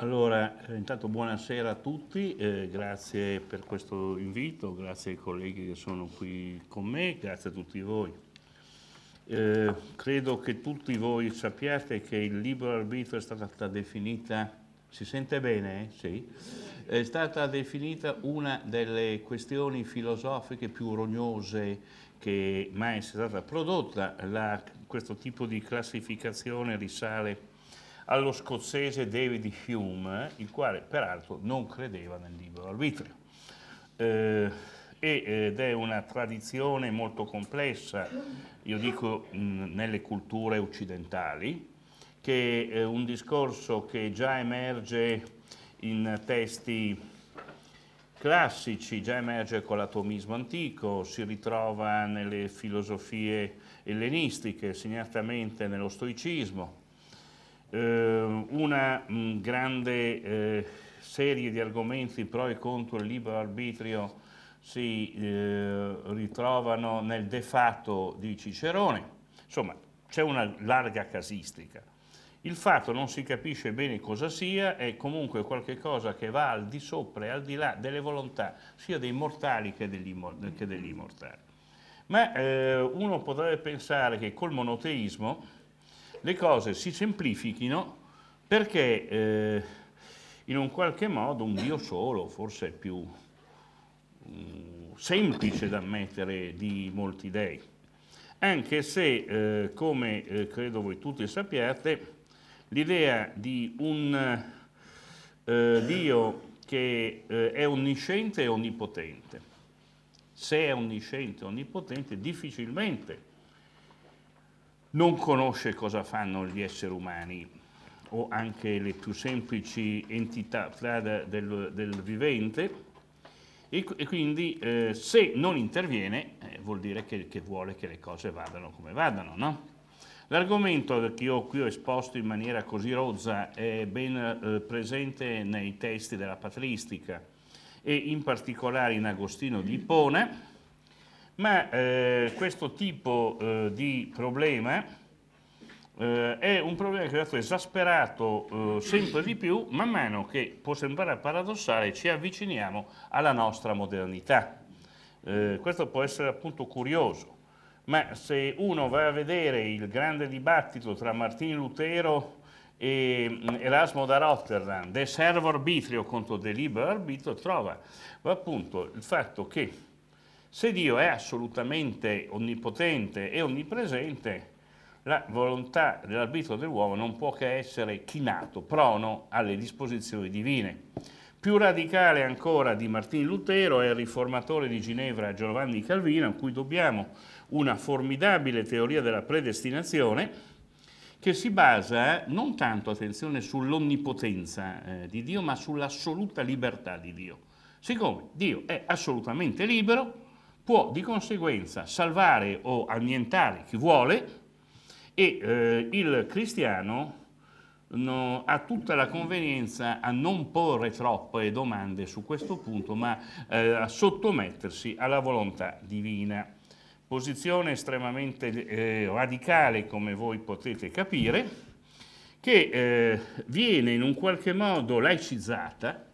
Allora, eh, intanto buonasera a tutti, eh, grazie per questo invito, grazie ai colleghi che sono qui con me, grazie a tutti voi. Eh, credo che tutti voi sappiate che il libero arbitro è stata definita, si sente bene? Eh? Sì. È stata definita una delle questioni filosofiche più rognose che mai sia stata prodotta. La, questo tipo di classificazione risale a allo scozzese David Hume, il quale peraltro non credeva nel libero arbitrio. Eh, ed è una tradizione molto complessa, io dico nelle culture occidentali, che è un discorso che già emerge in testi classici, già emerge con l'atomismo antico, si ritrova nelle filosofie ellenistiche, segnatamente nello stoicismo, Ehm, una mh, mm, grande eh, serie di argomenti pro e contro il libero arbitrio si eh, ritrovano nel de facto di Cicerone. Insomma, c'è una larga casistica. Il fatto non si capisce bene cosa sia, è comunque qualcosa che va al di sopra e al di là delle volontà, sia dei mortali che degli, immortali. Ma eh, uno potrebbe pensare che col monoteismo le cose si semplifichino perché eh, in un qualche modo un Dio solo, forse è più um, semplice da ammettere di molti dei, anche se, eh, come eh, credo voi tutti sappiate, l'idea di un eh, Dio che eh, è onnisciente e onnipotente, se è onnisciente e onnipotente difficilmente non conosce cosa fanno gli esseri umani o anche le più semplici entità del, del vivente e, e quindi eh, se non interviene eh, vuol dire che, che, vuole che le cose vadano come vadano. No? L'argomento che io qui ho esposto in maniera così rozza è ben eh, presente nei testi della patristica e in particolare in Agostino di Ippona, ma eh, questo tipo eh, di problema eh, è un problema che è stato esasperato eh, sempre di più man mano che può sembrare paradossale ci avviciniamo alla nostra modernità. Eh, questo può essere appunto curioso, ma se uno va a vedere il grande dibattito tra Martino Lutero e mm, Erasmo da Rotterdam, De servo arbitrio contro De libero arbitrio, trova appunto il fatto che se Dio è assolutamente onnipotente e onnipresente, la volontà dell'arbitro dell'uomo non può che essere chinato, prono alle disposizioni divine. Più radicale ancora di Martin Lutero è il riformatore di Ginevra Giovanni Calvino, a cui dobbiamo una formidabile teoria della predestinazione, che si basa eh, non tanto, attenzione, sull'onnipotenza eh, di Dio, ma sull'assoluta libertà di Dio. Siccome Dio è assolutamente libero, può di conseguenza salvare o annientare chi vuole e eh, il cristiano No, ha tutta la convenienza a non porre troppe domande su questo punto, ma eh, a sottomettersi alla volontà divina. Posizione estremamente eh, radicale, come voi potete capire, che eh, viene in un qualche modo laicizzata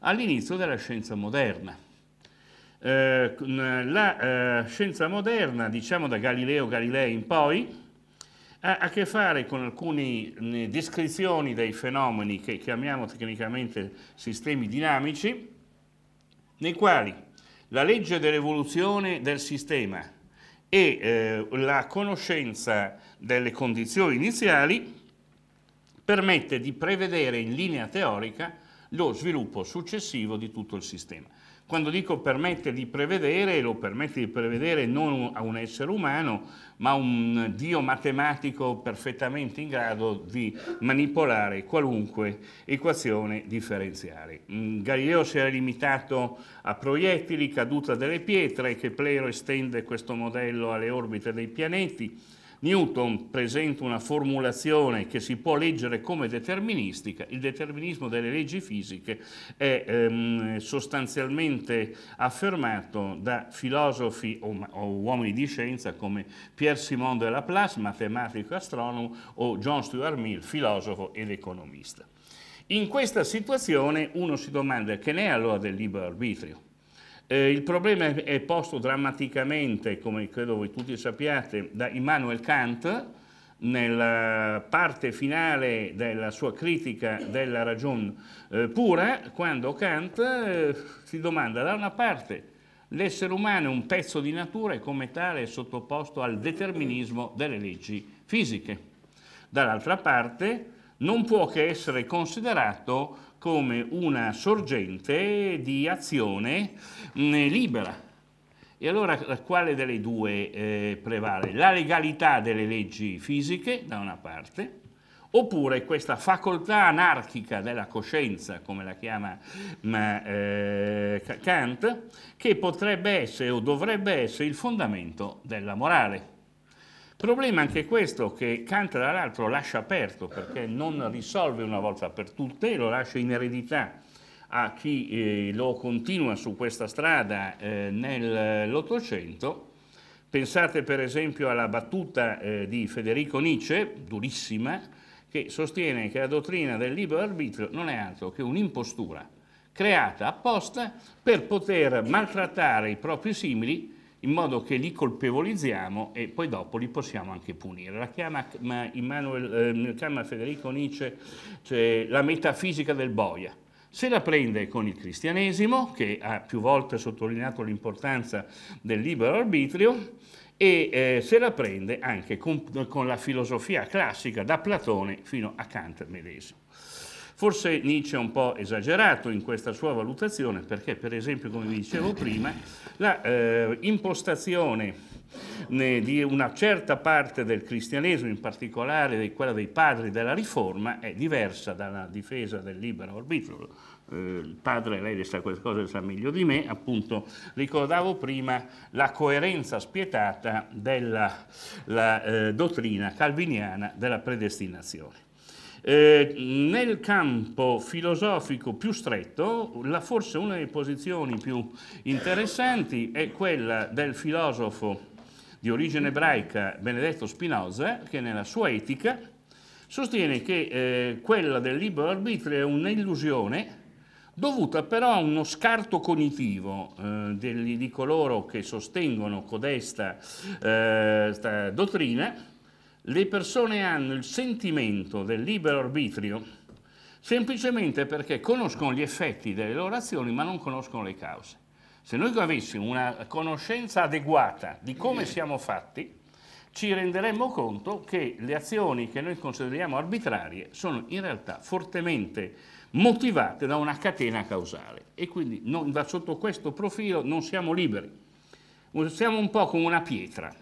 all'inizio della scienza moderna eh, la eh, scienza moderna, diciamo da Galileo Galilei in poi, ha a che fare con alcune descrizioni dei fenomeni che chiamiamo tecnicamente sistemi dinamici, nei quali la legge dell'evoluzione del sistema e eh, la conoscenza delle condizioni iniziali permette di prevedere in linea teorica lo sviluppo successivo di tutto il sistema. Quando dico permette di prevedere, lo permette di prevedere non a un essere umano, ma a un Dio matematico perfettamente in grado di manipolare qualunque equazione differenziale. Mm, Galileo si era limitato a proiettili, caduta delle pietre, che Plero estende questo modello alle orbite dei pianeti, Newton presenta una formulazione che si può leggere come deterministica, il determinismo delle leggi fisiche è ehm, sostanzialmente affermato da filosofi o, o, uomini di scienza come Pierre Simon de Laplace, matematico e astronomo, o John Stuart Mill, filosofo ed economista. In questa situazione uno si domanda che ne è allora del libero arbitrio? Eh, il problema è posto drammaticamente, come credo voi tutti sappiate, da Immanuel Kant nella parte finale della sua critica della ragione eh, pura, quando Kant eh, si domanda da una parte l'essere umano è un pezzo di natura e come tale è sottoposto al determinismo delle leggi fisiche. Dall'altra parte non può che essere considerato come una sorgente di azione mm, libera. E allora eh, quale delle due eh, prevale? La legalità delle leggi fisiche, da una parte, oppure questa facoltà anarchica della coscienza, come la chiama ma, mm, eh, Kant, che potrebbe essere o dovrebbe essere il fondamento della morale. Problema anche questo che Kant tra l'altro lascia aperto perché non risolve una volta per tutte, lo lascia in eredità a chi eh, lo continua su questa strada eh, nell'Ottocento. Eh, Pensate per esempio alla battuta eh, di Federico Nietzsche, durissima, che sostiene che la dottrina del libero arbitrio non è altro che un'impostura creata apposta per poter maltrattare i propri simili in modo che li colpevolizziamo e poi dopo li possiamo anche punire. La chiama, Immanuel, eh, chiama Federico Nietzsche cioè, la metafisica del boia. Se la prende con il cristianesimo, che ha più volte sottolineato l'importanza del libero arbitrio, e eh, se la prende anche con, con la filosofia classica da Platone fino a Kant medesimo. Forse Nietzsche è un po' esagerato in questa sua valutazione perché, per esempio, come vi dicevo prima, l'impostazione eh, di una certa parte del cristianesimo, in particolare di quella dei padri della riforma, è diversa dalla difesa del libero arbitrio. Eh, il padre, lei le sa queste cose, sa meglio di me, appunto ricordavo prima la coerenza spietata della la, eh, dottrina calviniana della predestinazione. Eh, nel campo filosofico più stretto, la, forse una delle posizioni più interessanti è quella del filosofo di origine ebraica Benedetto Spinoza, che nella sua etica sostiene che eh, quella del libero arbitrio è un'illusione dovuta però a uno scarto cognitivo eh, degli, di coloro che sostengono codesta eh, dottrina, le persone hanno il sentimento del libero arbitrio semplicemente perché conoscono gli effetti delle loro azioni ma non conoscono le cause. Se noi avessimo una conoscenza adeguata di come siamo fatti, ci renderemmo conto che le azioni che noi consideriamo arbitrarie sono in realtà fortemente motivate da una catena causale e quindi non, da sotto questo profilo non siamo liberi, siamo un po' come una pietra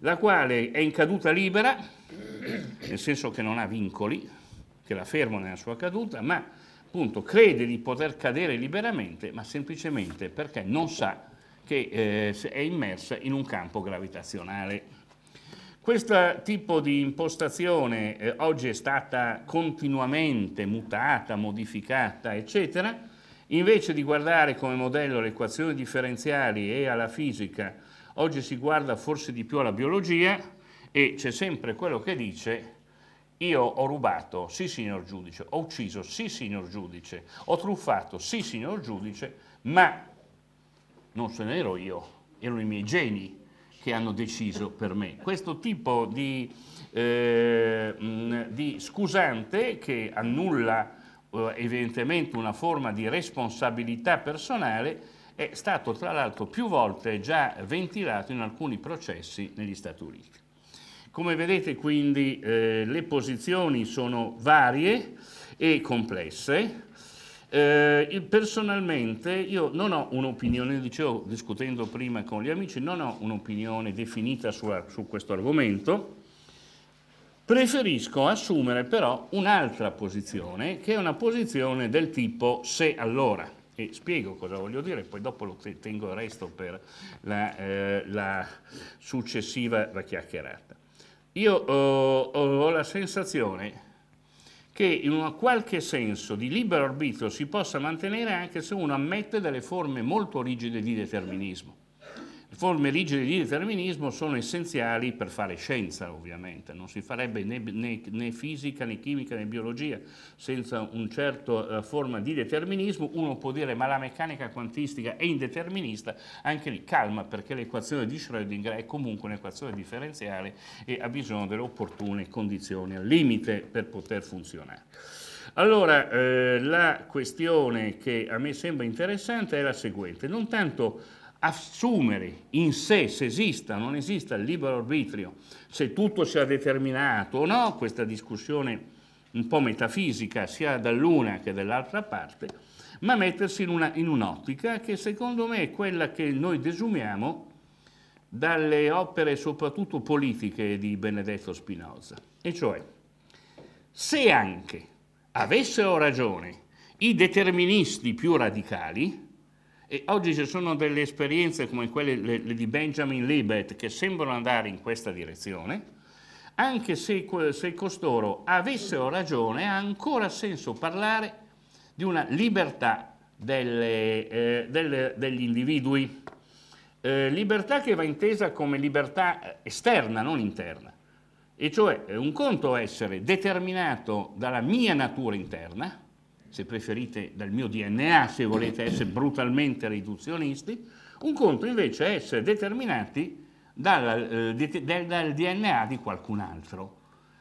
la quale è in caduta libera, nel senso che non ha vincoli, che la fermano nella sua caduta, ma appunto crede di poter cadere liberamente, ma semplicemente perché non sa che eh, è immersa in un campo gravitazionale. Questo tipo di impostazione eh, oggi è stata continuamente mutata, modificata, eccetera. Invece di guardare come modello le equazioni differenziali e alla fisica Oggi si guarda forse di più alla biologia e c'è sempre quello che dice io ho rubato, sì signor giudice, ho ucciso, sì signor giudice, ho truffato, sì signor giudice, ma non sono ero io, erano i miei geni che hanno deciso per me. Questo tipo di, eh, mm, di scusante che annulla eh, evidentemente una forma di responsabilità personale è stato tra l'altro più volte già ventilato in alcuni processi negli Stati Uniti. Come vedete quindi eh, le posizioni sono varie e complesse, eh, personalmente io non ho un'opinione, dicevo discutendo prima con gli amici, non ho un'opinione definita su, su questo argomento, preferisco assumere però un'altra posizione che è una posizione del tipo se allora e spiego cosa voglio dire, poi dopo lo tengo il resto per la, eh, la successiva la chiacchierata. Io eh, ho, ho la sensazione che in un qualche senso di libero arbitrio si possa mantenere anche se uno ammette delle forme molto rigide di determinismo. Forme rigide di determinismo sono essenziali per fare scienza, ovviamente, non si farebbe né, né, né fisica né chimica né biologia senza una certa uh, eh, forma di determinismo. Uno può dire ma la meccanica quantistica è indeterminista, anche lì calma perché l'equazione di Schrödinger è comunque un'equazione differenziale e ha bisogno delle opportune condizioni al limite per poter funzionare. Allora, eh, la questione che a me sembra interessante è la seguente, non tanto assumere in sé se esista o non esista il libero arbitrio, se tutto sia determinato o no, questa discussione un po' metafisica sia dall'una che dall'altra parte, ma mettersi in, un'ottica che secondo me è quella che noi desumiamo dalle opere soprattutto politiche di Benedetto Spinoza, e cioè se anche avessero ragione i deterministi più radicali, e oggi ci sono delle esperienze come quelle le, le di Benjamin Libet che sembrano andare in questa direzione, anche se, se costoro avessero ragione, ha ancora senso parlare di una libertà delle, eh, delle, degli individui. Eh, libertà che va intesa come libertà eh, esterna, non interna. E cioè eh, un conto essere determinato dalla mia natura interna, se preferite, dal mio DNA, se volete essere brutalmente riduzionisti, un conto invece è essere determinati dal, eh, dal DNA di qualcun altro.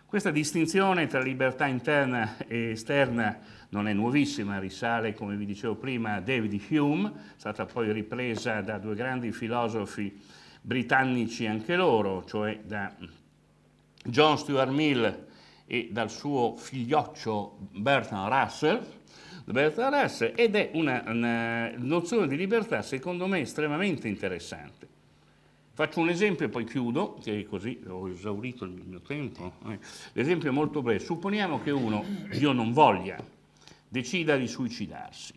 Questa distinzione tra libertà interna e esterna non è nuovissima, risale, come vi dicevo prima, a David Hume, è stata poi ripresa da due grandi filosofi britannici anche loro, cioè da John Stuart Mill e dal suo figlioccio Bertrand Russell, Bertrand Russell ed è una, una eh, nozione di libertà secondo me estremamente interessante. Faccio un esempio e poi chiudo, che così ho esaurito il mio tempo. Eh. L'esempio è molto breve. Supponiamo che uno, Dio non voglia, decida di suicidarsi.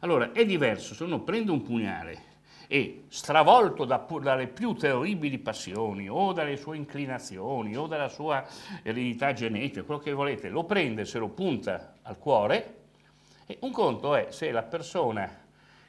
Allora, è diverso se uno prende un pugnale e stravolto da, dalle più terribili passioni o dalle sue inclinazioni o dalla sua eredità genetica, quello che volete, lo prende se lo punta al cuore e un conto è se la persona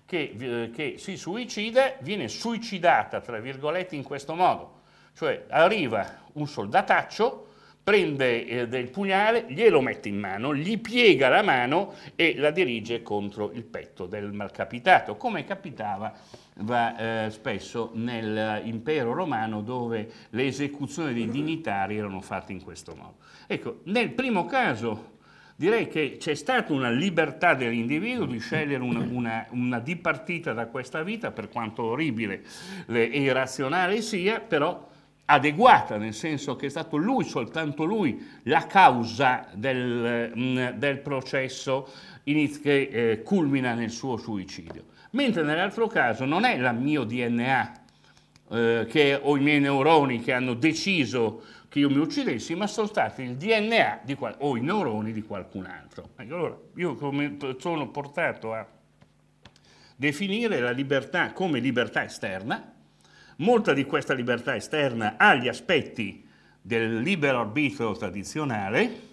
che, eh, che si suicida viene suicidata, tra virgolette, in questo modo, cioè arriva un soldataccio, prende eh, del pugnale, glielo mette in mano, gli piega la mano e la dirige contro il petto del malcapitato, come capitava va eh, spesso nell'impero eh, romano dove le esecuzioni dei dignitari erano fatte in questo modo. Ecco, nel primo caso direi che c'è stata una libertà dell'individuo di scegliere una, una, una, dipartita da questa vita, per quanto orribile e irrazionale sia, però adeguata, nel senso che è stato lui, soltanto lui, la causa del, mm, del processo che eh, culmina nel suo suicidio mentre nell'altro caso non è la mio DNA eh, che, o i miei neuroni che hanno deciso che io mi uccidessi, ma sono stati il DNA o i neuroni di qualcun altro. Ecco, allora, io sono portato a definire la libertà come libertà esterna, molta di questa libertà esterna ha gli aspetti del libero arbitrio tradizionale,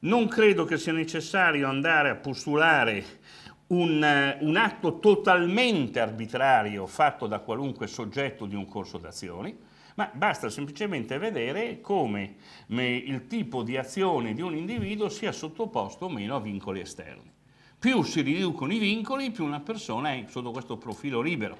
non credo che sia necessario andare a postulare un, eh, un atto totalmente arbitrario fatto da qualunque soggetto di un corso d'azioni, ma basta semplicemente vedere come il tipo di azione di un individuo sia sottoposto o meno a vincoli esterni. Più si riducono i vincoli, più una persona è sotto questo profilo libero.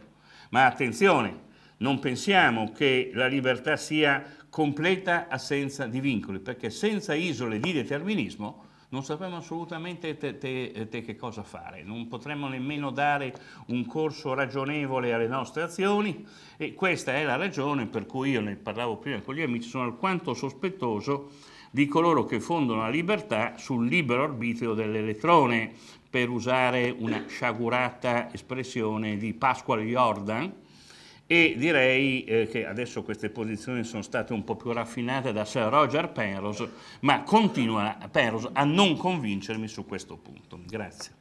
Ma attenzione, non pensiamo che la libertà sia completa assenza di vincoli, perché senza isole di determinismo non sapremo assolutamente te, te, te che cosa fare, non potremmo nemmeno dare un corso ragionevole alle nostre azioni e questa è la ragione per cui io ne parlavo prima con gli amici, sono alquanto sospettoso di coloro che fondano la libertà sul libero arbitrio dell'elettrone, per usare una sciagurata espressione di Pasquale Jordan, e direi eh, che adesso queste posizioni sono state un po' più raffinate da Sir Roger Penrose, ma continua Penrose a non convincermi su questo punto. Grazie.